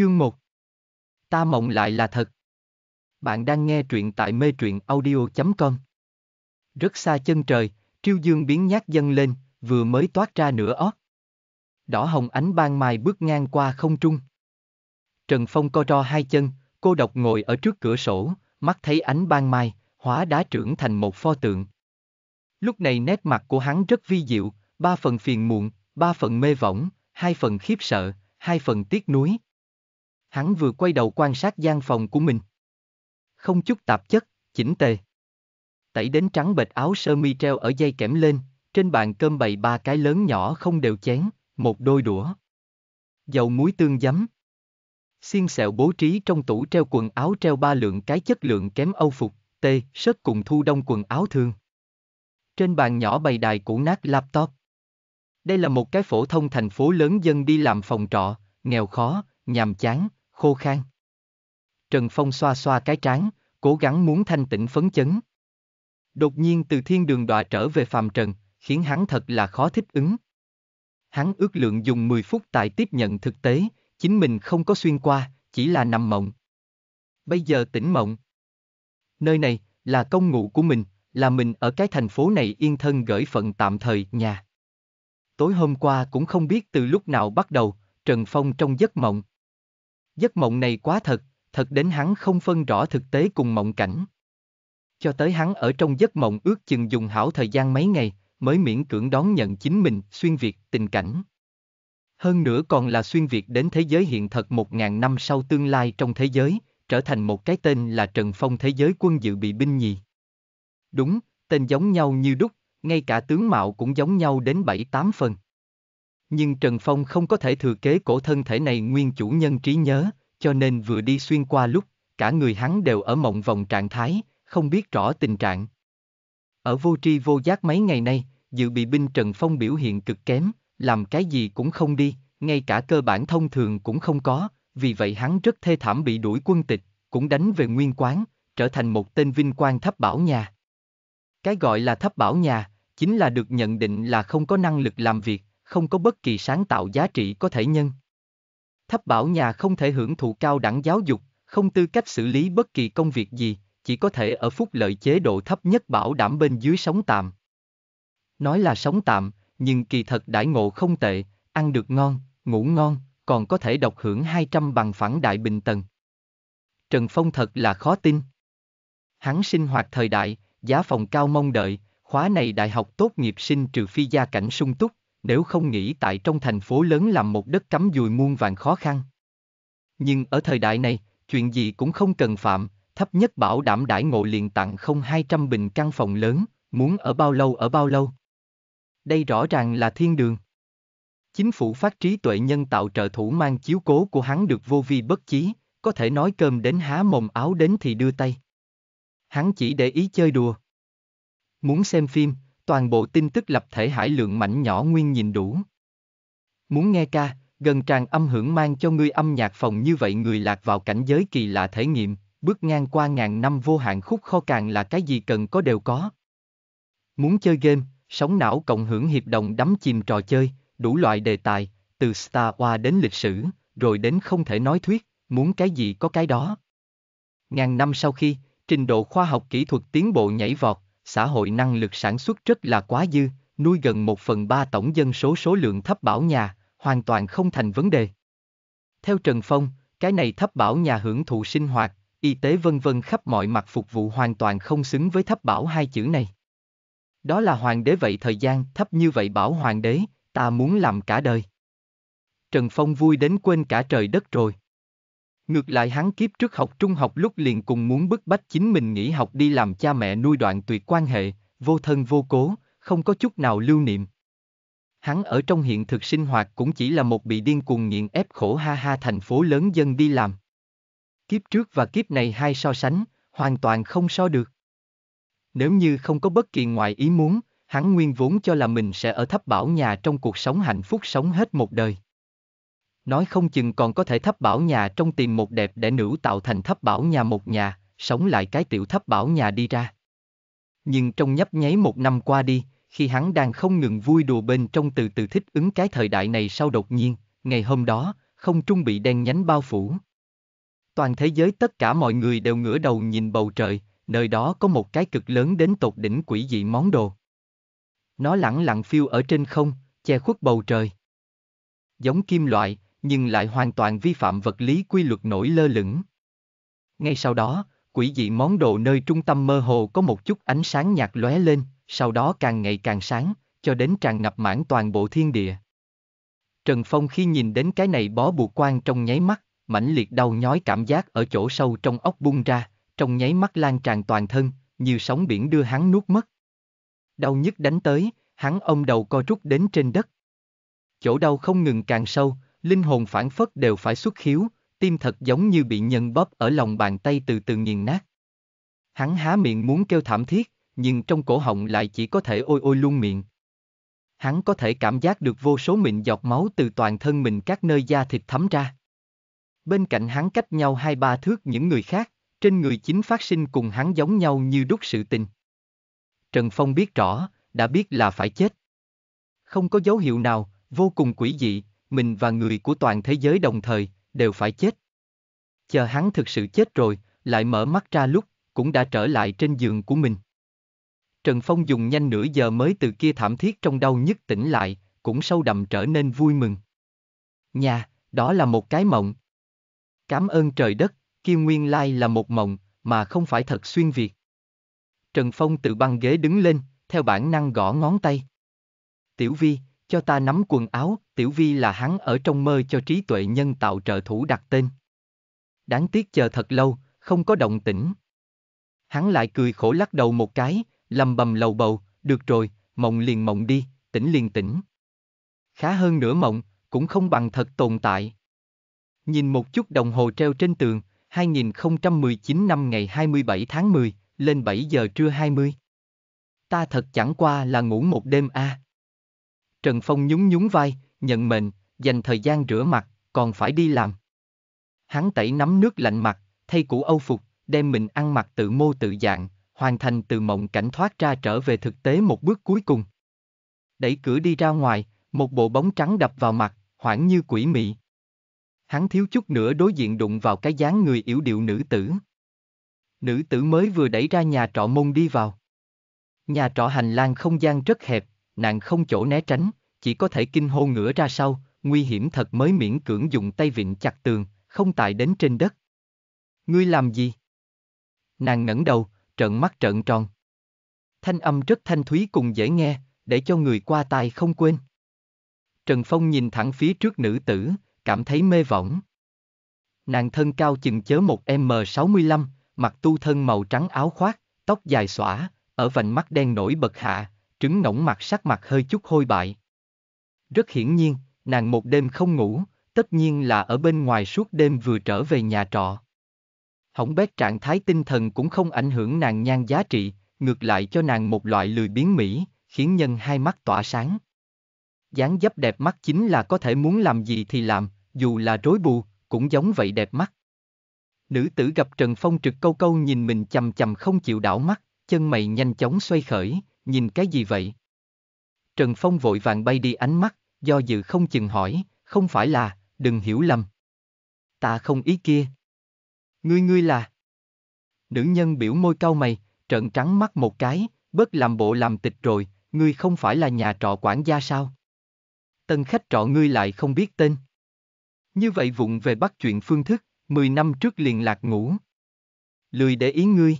Chương 1 Ta mộng lại là thật. Bạn đang nghe truyện tại mê truyện audio.com Rất xa chân trời, triêu dương biến nhát dâng lên, vừa mới toát ra nửa ót. Đỏ hồng ánh ban mai bước ngang qua không trung. Trần Phong co ro hai chân, cô độc ngồi ở trước cửa sổ, mắt thấy ánh ban mai, hóa đá trưởng thành một pho tượng. Lúc này nét mặt của hắn rất vi diệu, ba phần phiền muộn, ba phần mê võng, hai phần khiếp sợ, hai phần tiếc nuối. Hắn vừa quay đầu quan sát gian phòng của mình. Không chút tạp chất, chỉnh tề. Tẩy đến trắng bệt áo sơ mi treo ở dây kẽm lên, trên bàn cơm bày ba cái lớn nhỏ không đều chén, một đôi đũa. Dầu muối tương giấm. Xiên xẹo bố trí trong tủ treo quần áo treo ba lượng cái chất lượng kém âu phục, tê, sớt cùng thu đông quần áo thường. Trên bàn nhỏ bày đài cũ nát laptop. Đây là một cái phổ thông thành phố lớn dân đi làm phòng trọ, nghèo khó, nhàm chán, khô khan. Trần Phong xoa xoa cái trán, cố gắng muốn thanh tịnh phấn chấn. Đột nhiên từ thiên đường đọa trở về phàm trần, khiến hắn thật là khó thích ứng. Hắn ước lượng dùng 10 phút tại tiếp nhận thực tế, chính mình không có xuyên qua, chỉ là nằm mộng. Bây giờ tỉnh mộng. Nơi này, là công ngụ của mình, là mình ở cái thành phố này yên thân gửi phận tạm thời nhà. Tối hôm qua cũng không biết từ lúc nào bắt đầu, Trần Phong trong giấc mộng, Giấc mộng này quá thật, thật đến hắn không phân rõ thực tế cùng mộng cảnh. Cho tới hắn ở trong giấc mộng ước chừng dùng hảo thời gian mấy ngày, mới miễn cưỡng đón nhận chính mình, xuyên việt, tình cảnh. Hơn nữa còn là xuyên việt đến thế giới hiện thực một ngàn năm sau tương lai trong thế giới, trở thành một cái tên là Trần Phong thế giới quân dự bị binh nhì. Đúng, tên giống nhau như đúc, ngay cả tướng mạo cũng giống nhau đến bảy tám phần. Nhưng Trần Phong không có thể thừa kế cổ thân thể này nguyên chủ nhân trí nhớ, cho nên vừa đi xuyên qua lúc, cả người hắn đều ở mộng vòng trạng thái, không biết rõ tình trạng. Ở vô tri vô giác mấy ngày nay, dự bị binh Trần Phong biểu hiện cực kém, làm cái gì cũng không đi, ngay cả cơ bản thông thường cũng không có, vì vậy hắn rất thê thảm bị đuổi quân tịch, cũng đánh về nguyên quán, trở thành một tên vinh quang thấp bảo nhà. Cái gọi là thấp bảo nhà, chính là được nhận định là không có năng lực làm việc, không có bất kỳ sáng tạo giá trị có thể nhân. Thấp bảo nhà không thể hưởng thụ cao đẳng giáo dục, không tư cách xử lý bất kỳ công việc gì, chỉ có thể ở phúc lợi chế độ thấp nhất bảo đảm bên dưới sống tạm. Nói là sống tạm, nhưng kỳ thật đãi ngộ không tệ, ăn được ngon, ngủ ngon, còn có thể độc hưởng 200 bằng phẳng đại bình tần. Trần Phong thật là khó tin. Hắn sinh hoạt thời đại, giá phòng cao mong đợi, khóa này đại học tốt nghiệp sinh trừ phi gia cảnh sung túc, nếu không nghĩ tại trong thành phố lớn làm một đất cắm dùi muôn vàng khó khăn. Nhưng ở thời đại này, chuyện gì cũng không cần phạm, thấp nhất bảo đảm đãi ngộ liền tặng không 200 bình căn phòng lớn, muốn ở bao lâu ở bao lâu. Đây rõ ràng là thiên đường. Chính phủ phát trí tuệ nhân tạo trợ thủ mang chiếu cố của hắn được vô vi bất chí, có thể nói cơm đến há mồm áo đến thì đưa tay. Hắn chỉ để ý chơi đùa. Muốn xem phim, toàn bộ tin tức lập thể hải lượng mảnh nhỏ nguyên nhìn đủ. Muốn nghe ca, gần tràng âm hưởng mang cho ngươi âm nhạc phòng như vậy người lạc vào cảnh giới kỳ lạ thể nghiệm, bước ngang qua ngàn năm vô hạn khúc kho càng là cái gì cần có đều có. Muốn chơi game, sống não cộng hưởng hiệp đồng đắm chìm trò chơi, đủ loại đề tài, từ Star Wars đến lịch sử, rồi đến không thể nói thuyết, muốn cái gì có cái đó. Ngàn năm sau khi, trình độ khoa học kỹ thuật tiến bộ nhảy vọt, xã hội năng lực sản xuất rất là quá dư, nuôi gần một phần ba tổng dân số số lượng thấp bảo nhà, hoàn toàn không thành vấn đề. Theo Trần Phong, cái này thấp bảo nhà hưởng thụ sinh hoạt, y tế vân vân khắp mọi mặt phục vụ hoàn toàn không xứng với thấp bảo hai chữ này. Đó là hoàng đế vậy thời gian thấp như vậy bảo hoàng đế, ta muốn làm cả đời. Trần Phong vui đến quên cả trời đất rồi. Ngược lại hắn kiếp trước học trung học lúc liền cùng muốn bức bách chính mình nghỉ học đi làm cha mẹ nuôi đoạn tuyệt quan hệ, vô thân vô cố, không có chút nào lưu niệm. Hắn ở trong hiện thực sinh hoạt cũng chỉ là một bị điên cuồng nghiện ép khổ ha ha thành phố lớn dân đi làm. Kiếp trước và kiếp này hai so sánh, hoàn toàn không so được. Nếu như không có bất kỳ ngoại ý muốn, hắn nguyên vốn cho là mình sẽ ở thấp bảo nhà trong cuộc sống hạnh phúc sống hết một đời nói không chừng còn có thể thấp bảo nhà trong tìm một đẹp để nữ tạo thành thấp bảo nhà một nhà, sống lại cái tiểu thấp bảo nhà đi ra. Nhưng trong nhấp nháy một năm qua đi, khi hắn đang không ngừng vui đùa bên trong từ từ thích ứng cái thời đại này sau đột nhiên, ngày hôm đó, không trung bị đen nhánh bao phủ. Toàn thế giới tất cả mọi người đều ngửa đầu nhìn bầu trời, nơi đó có một cái cực lớn đến tột đỉnh quỷ dị món đồ. Nó lẳng lặng phiêu ở trên không, che khuất bầu trời. Giống kim loại, nhưng lại hoàn toàn vi phạm vật lý quy luật nổi lơ lửng. Ngay sau đó, quỷ dị món đồ nơi trung tâm mơ hồ có một chút ánh sáng nhạt lóe lên, sau đó càng ngày càng sáng, cho đến tràn ngập mãn toàn bộ thiên địa. Trần Phong khi nhìn đến cái này bó buộc quan trong nháy mắt, mãnh liệt đau nhói cảm giác ở chỗ sâu trong ốc bung ra, trong nháy mắt lan tràn toàn thân, như sóng biển đưa hắn nuốt mất. Đau nhức đánh tới, hắn ông đầu co rút đến trên đất. Chỗ đau không ngừng càng sâu, linh hồn phản phất đều phải xuất khiếu, tim thật giống như bị nhân bóp ở lòng bàn tay từ từ nghiền nát. Hắn há miệng muốn kêu thảm thiết, nhưng trong cổ họng lại chỉ có thể ôi ôi luôn miệng. Hắn có thể cảm giác được vô số mịn giọt máu từ toàn thân mình các nơi da thịt thấm ra. Bên cạnh hắn cách nhau hai ba thước những người khác, trên người chính phát sinh cùng hắn giống nhau như đúc sự tình. Trần Phong biết rõ, đã biết là phải chết. Không có dấu hiệu nào, vô cùng quỷ dị, mình và người của toàn thế giới đồng thời, đều phải chết. Chờ hắn thực sự chết rồi, lại mở mắt ra lúc, cũng đã trở lại trên giường của mình. Trần Phong dùng nhanh nửa giờ mới từ kia thảm thiết trong đau nhức tỉnh lại, cũng sâu đậm trở nên vui mừng. Nhà, đó là một cái mộng. Cảm ơn trời đất, kia nguyên lai là một mộng, mà không phải thật xuyên việt. Trần Phong tự băng ghế đứng lên, theo bản năng gõ ngón tay. Tiểu Vi, cho ta nắm quần áo, Tiểu Vi là hắn ở trong mơ cho trí tuệ nhân tạo trợ thủ đặt tên. Đáng tiếc chờ thật lâu, không có động tĩnh. Hắn lại cười khổ lắc đầu một cái, lầm bầm lầu bầu, được rồi, mộng liền mộng đi, tỉnh liền tỉnh. Khá hơn nửa mộng, cũng không bằng thật tồn tại. Nhìn một chút đồng hồ treo trên tường, 2019 năm ngày 27 tháng 10, lên 7 giờ trưa 20. Ta thật chẳng qua là ngủ một đêm a. À. Trần Phong nhún nhún vai, nhận mệnh, dành thời gian rửa mặt, còn phải đi làm. Hắn tẩy nắm nước lạnh mặt, thay cũ âu phục, đem mình ăn mặc tự mô tự dạng, hoàn thành từ mộng cảnh thoát ra trở về thực tế một bước cuối cùng. Đẩy cửa đi ra ngoài, một bộ bóng trắng đập vào mặt, hoảng như quỷ mị. Hắn thiếu chút nữa đối diện đụng vào cái dáng người yếu điệu nữ tử. Nữ tử mới vừa đẩy ra nhà trọ môn đi vào. Nhà trọ hành lang không gian rất hẹp, nàng không chỗ né tránh, chỉ có thể kinh hô ngửa ra sau, nguy hiểm thật mới miễn cưỡng dùng tay vịn chặt tường, không tài đến trên đất. Ngươi làm gì? Nàng ngẩng đầu, trợn mắt trợn tròn. Thanh âm rất thanh thúy cùng dễ nghe, để cho người qua tai không quên. Trần Phong nhìn thẳng phía trước nữ tử, cảm thấy mê võng. Nàng thân cao chừng chớ một M65, mặc tu thân màu trắng áo khoác, tóc dài xõa, ở vành mắt đen nổi bật hạ, trứng ngỗng mặt sắc mặt hơi chút hôi bại. Rất hiển nhiên, nàng một đêm không ngủ, tất nhiên là ở bên ngoài suốt đêm vừa trở về nhà trọ. Hỏng bét trạng thái tinh thần cũng không ảnh hưởng nàng nhan giá trị, ngược lại cho nàng một loại lười biến mỹ, khiến nhân hai mắt tỏa sáng. dáng dấp đẹp mắt chính là có thể muốn làm gì thì làm, dù là rối bù, cũng giống vậy đẹp mắt. Nữ tử gặp Trần Phong trực câu câu nhìn mình chầm chầm không chịu đảo mắt, chân mày nhanh chóng xoay khởi, nhìn cái gì vậy? Trần Phong vội vàng bay đi ánh mắt, do dự không chừng hỏi, không phải là, đừng hiểu lầm. Ta không ý kia. Ngươi ngươi là. Nữ nhân biểu môi cau mày, trợn trắng mắt một cái, bớt làm bộ làm tịch rồi, ngươi không phải là nhà trọ quản gia sao? Tân khách trọ ngươi lại không biết tên. Như vậy vụng về bắt chuyện phương thức, 10 năm trước liền lạc ngủ. Lười để ý ngươi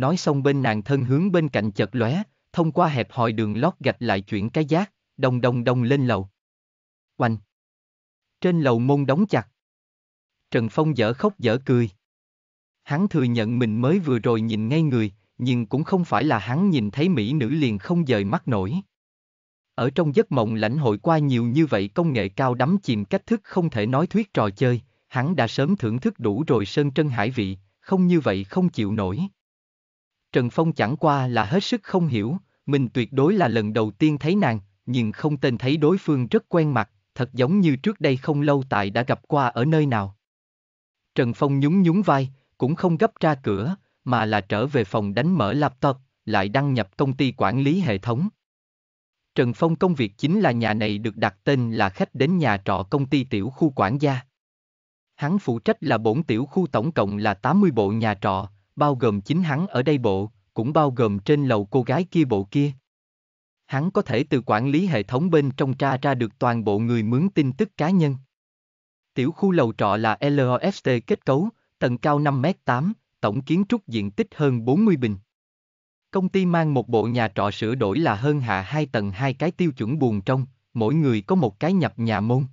nói xong bên nàng thân hướng bên cạnh chợt lóe, thông qua hẹp hòi đường lót gạch lại chuyển cái giác, đồng đồng đồng lên lầu. Oanh! Trên lầu môn đóng chặt. Trần Phong dở khóc dở cười. Hắn thừa nhận mình mới vừa rồi nhìn ngay người, nhưng cũng không phải là hắn nhìn thấy mỹ nữ liền không dời mắt nổi. Ở trong giấc mộng lãnh hội qua nhiều như vậy công nghệ cao đắm chìm cách thức không thể nói thuyết trò chơi, hắn đã sớm thưởng thức đủ rồi sơn trân hải vị, không như vậy không chịu nổi. Trần Phong chẳng qua là hết sức không hiểu, mình tuyệt đối là lần đầu tiên thấy nàng, nhưng không tên thấy đối phương rất quen mặt, thật giống như trước đây không lâu tại đã gặp qua ở nơi nào. Trần Phong nhún nhún vai, cũng không gấp ra cửa, mà là trở về phòng đánh mở laptop, lại đăng nhập công ty quản lý hệ thống. Trần Phong công việc chính là nhà này được đặt tên là khách đến nhà trọ công ty tiểu khu quản gia. Hắn phụ trách là bổn tiểu khu tổng cộng là 80 bộ nhà trọ, bao gồm chính hắn ở đây bộ, cũng bao gồm trên lầu cô gái kia bộ kia. Hắn có thể từ quản lý hệ thống bên trong tra ra được toàn bộ người mướn tin tức cá nhân. Tiểu khu lầu trọ là LOFT kết cấu, tầng cao 5m8, tổng kiến trúc diện tích hơn 40 bình. Công ty mang một bộ nhà trọ sửa đổi là hơn hạ hai tầng hai cái tiêu chuẩn buồn trong, mỗi người có một cái nhập nhà môn.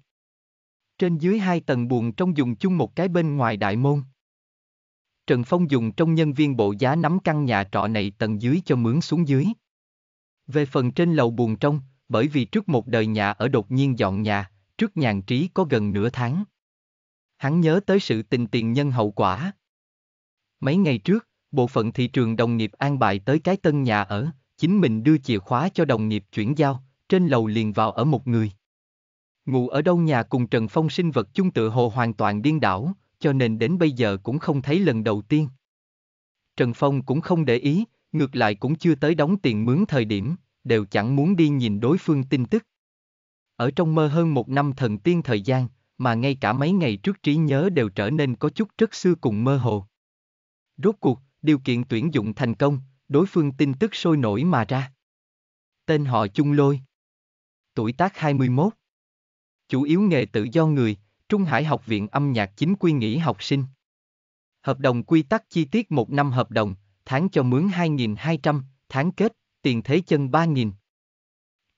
Trên dưới hai tầng buồn trong dùng chung một cái bên ngoài đại môn. Trần Phong dùng trong nhân viên bộ giá nắm căn nhà trọ này tầng dưới cho mướn xuống dưới. Về phần trên lầu buồn trong, bởi vì trước một đời nhà ở đột nhiên dọn nhà, trước nhàn trí có gần nửa tháng. Hắn nhớ tới sự tình tiền nhân hậu quả. Mấy ngày trước, bộ phận thị trường đồng nghiệp an bài tới cái tân nhà ở, chính mình đưa chìa khóa cho đồng nghiệp chuyển giao, trên lầu liền vào ở một người. Ngủ ở đâu nhà cùng Trần Phong sinh vật chung tự hồ hoàn toàn điên đảo, cho nên đến bây giờ cũng không thấy lần đầu tiên. Trần Phong cũng không để ý, ngược lại cũng chưa tới đóng tiền mướn thời điểm, đều chẳng muốn đi nhìn đối phương tin tức. Ở trong mơ hơn một năm thần tiên thời gian, mà ngay cả mấy ngày trước trí nhớ đều trở nên có chút rất xưa cùng mơ hồ. Rốt cuộc, điều kiện tuyển dụng thành công, đối phương tin tức sôi nổi mà ra. Tên họ Chung Lôi Tuổi tác 21 Chủ yếu nghề tự do người, Trung Hải Học viện âm nhạc chính quy nghỉ học sinh. Hợp đồng quy tắc chi tiết một năm hợp đồng, tháng cho mướn 2.200, tháng kết, tiền thế chân 3.000.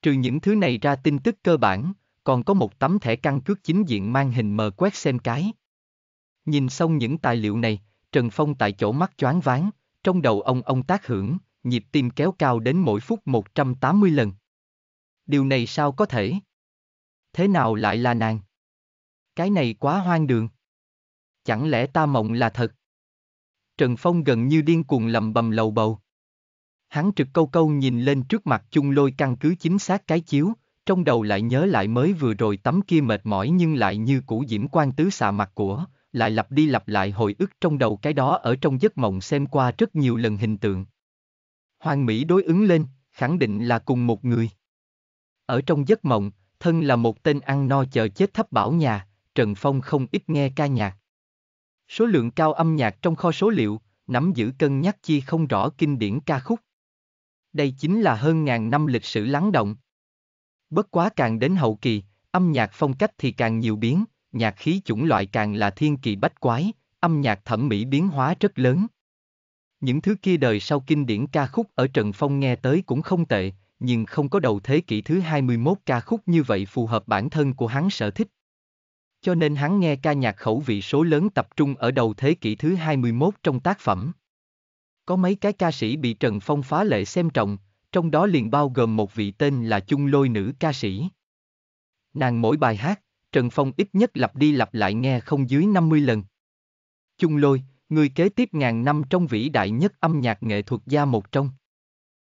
Trừ những thứ này ra tin tức cơ bản, còn có một tấm thẻ căn cước chính diện mang hình mờ quét xem cái. Nhìn xong những tài liệu này, Trần Phong tại chỗ mắt choáng váng, trong đầu ông ông tác hưởng, nhịp tim kéo cao đến mỗi phút 180 lần. Điều này sao có thể? Thế nào lại là nàng? Cái này quá hoang đường. Chẳng lẽ ta mộng là thật? Trần Phong gần như điên cuồng lầm bầm lầu bầu. Hắn trực câu câu nhìn lên trước mặt chung lôi căn cứ chính xác cái chiếu, trong đầu lại nhớ lại mới vừa rồi tấm kia mệt mỏi nhưng lại như cũ diễm quan tứ xà mặt của, lại lặp đi lặp lại hồi ức trong đầu cái đó ở trong giấc mộng xem qua rất nhiều lần hình tượng. Hoàng Mỹ đối ứng lên, khẳng định là cùng một người. Ở trong giấc mộng, thân là một tên ăn no chờ chết thấp bảo nhà, Trần Phong không ít nghe ca nhạc. Số lượng cao âm nhạc trong kho số liệu, nắm giữ cân nhắc chi không rõ kinh điển ca khúc. Đây chính là hơn ngàn năm lịch sử lắng động. Bất quá càng đến hậu kỳ, âm nhạc phong cách thì càng nhiều biến, nhạc khí chủng loại càng là thiên kỳ bách quái, âm nhạc thẩm mỹ biến hóa rất lớn. Những thứ kia đời sau kinh điển ca khúc ở Trần Phong nghe tới cũng không tệ, nhưng không có đầu thế kỷ thứ 21 ca khúc như vậy phù hợp bản thân của hắn sở thích cho nên hắn nghe ca nhạc khẩu vị số lớn tập trung ở đầu thế kỷ thứ 21 trong tác phẩm. Có mấy cái ca sĩ bị Trần Phong phá lệ xem trọng, trong đó liền bao gồm một vị tên là Chung Lôi nữ ca sĩ. Nàng mỗi bài hát, Trần Phong ít nhất lặp đi lặp lại nghe không dưới 50 lần. Chung Lôi, người kế tiếp ngàn năm trong vĩ đại nhất âm nhạc nghệ thuật gia một trong.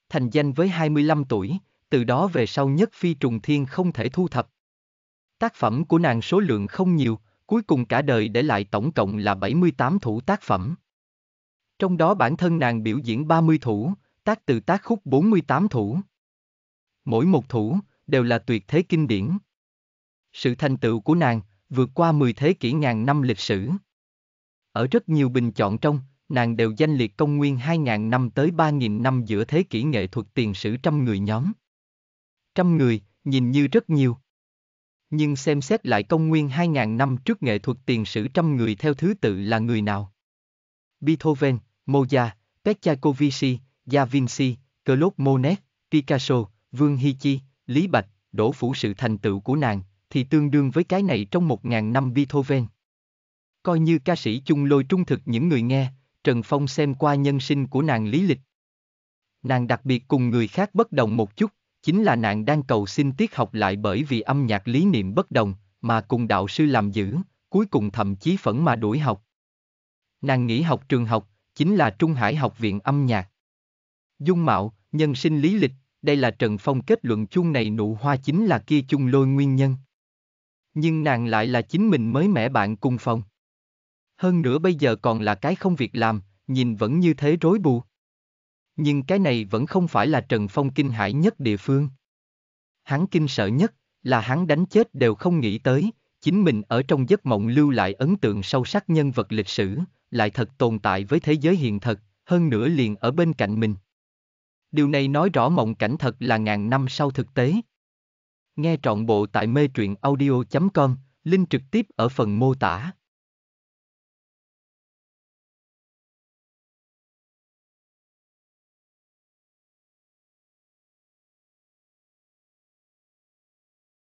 Thành danh với 25 tuổi, từ đó về sau nhất phi trùng thiên không thể thu thập. Tác phẩm của nàng số lượng không nhiều, cuối cùng cả đời để lại tổng cộng là 78 thủ tác phẩm. Trong đó bản thân nàng biểu diễn 30 thủ, tác từ tác khúc 48 thủ. Mỗi một thủ đều là tuyệt thế kinh điển. Sự thành tựu của nàng vượt qua 10 thế kỷ ngàn năm lịch sử. Ở rất nhiều bình chọn trong, nàng đều danh liệt công nguyên 2.000 năm tới 3.000 năm giữa thế kỷ nghệ thuật tiền sử trăm người nhóm. Trăm người, nhìn như rất nhiều, nhưng xem xét lại công nguyên 2.000 năm trước nghệ thuật tiền sử trăm người theo thứ tự là người nào? Beethoven, Mozart, Petchakovichy, Da Vinci, Claude Monet, Picasso, Vương Hi Chi, Lý Bạch, Đỗ phủ sự thành tựu của nàng, thì tương đương với cái này trong 1.000 năm Beethoven. Coi như ca sĩ chung lôi trung thực những người nghe, Trần Phong xem qua nhân sinh của nàng lý lịch. Nàng đặc biệt cùng người khác bất đồng một chút, chính là nàng đang cầu xin tiết học lại bởi vì âm nhạc lý niệm bất đồng, mà cùng đạo sư làm giữ, cuối cùng thậm chí phẫn mà đuổi học. Nàng nghỉ học trường học, chính là Trung Hải Học viện âm nhạc. Dung mạo, nhân sinh lý lịch, đây là Trần Phong kết luận chung này nụ hoa chính là kia chung lôi nguyên nhân. Nhưng nàng lại là chính mình mới mẻ bạn cùng phòng. Hơn nữa bây giờ còn là cái không việc làm, nhìn vẫn như thế rối bù. Nhưng cái này vẫn không phải là Trần Phong kinh hãi nhất địa phương. Hắn kinh sợ nhất là hắn đánh chết đều không nghĩ tới, chính mình ở trong giấc mộng lưu lại ấn tượng sâu sắc nhân vật lịch sử, lại thật tồn tại với thế giới hiện thực, hơn nữa liền ở bên cạnh mình. Điều này nói rõ mộng cảnh thật là ngàn năm sau thực tế. Nghe trọn bộ tại mê truyện audio.com, link trực tiếp ở phần mô tả.